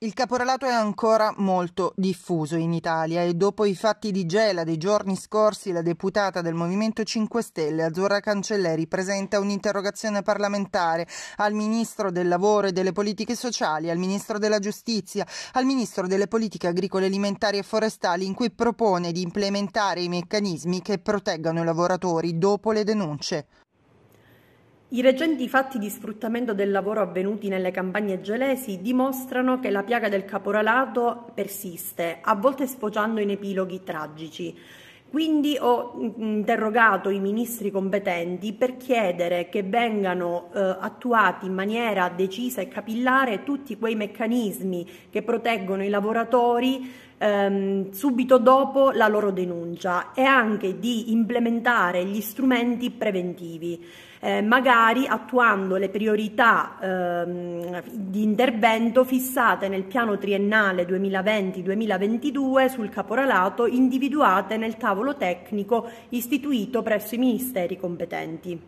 Il caporalato è ancora molto diffuso in Italia e dopo i fatti di Gela dei giorni scorsi la deputata del Movimento 5 Stelle Azzurra Cancelleri presenta un'interrogazione parlamentare al Ministro del Lavoro e delle Politiche Sociali, al Ministro della Giustizia, al Ministro delle Politiche Agricole Alimentari e Forestali in cui propone di implementare i meccanismi che proteggano i lavoratori dopo le denunce. I recenti fatti di sfruttamento del lavoro avvenuti nelle campagne gelesi dimostrano che la piaga del caporalato persiste, a volte sfociando in epiloghi tragici. Quindi ho mm, interrogato i ministri competenti per chiedere che vengano eh, attuati in maniera decisa e capillare tutti quei meccanismi che proteggono i lavoratori ehm, subito dopo la loro denuncia e anche di implementare gli strumenti preventivi. Eh, magari attuando le priorità ehm, di intervento fissate nel piano triennale 2020-2022 sul caporalato individuate nel tavolo tecnico istituito presso i ministeri competenti.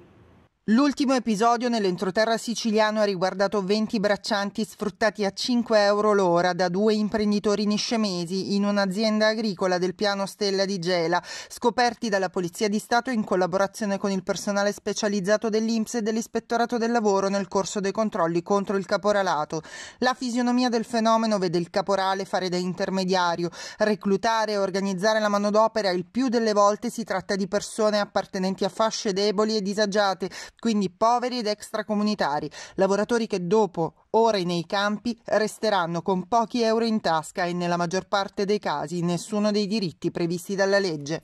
L'ultimo episodio nell'entroterra siciliano ha riguardato 20 braccianti sfruttati a 5 euro l'ora da due imprenditori niscemesi in un'azienda agricola del piano Stella di Gela, scoperti dalla Polizia di Stato in collaborazione con il personale specializzato dell'Inps e dell'Ispettorato del Lavoro nel corso dei controlli contro il caporalato. La fisionomia del fenomeno vede il caporale fare da intermediario, reclutare e organizzare la manodopera, il più delle volte si tratta di persone appartenenti a fasce deboli e disagiate quindi poveri ed extracomunitari, lavoratori che dopo ore nei campi resteranno con pochi euro in tasca e nella maggior parte dei casi nessuno dei diritti previsti dalla legge.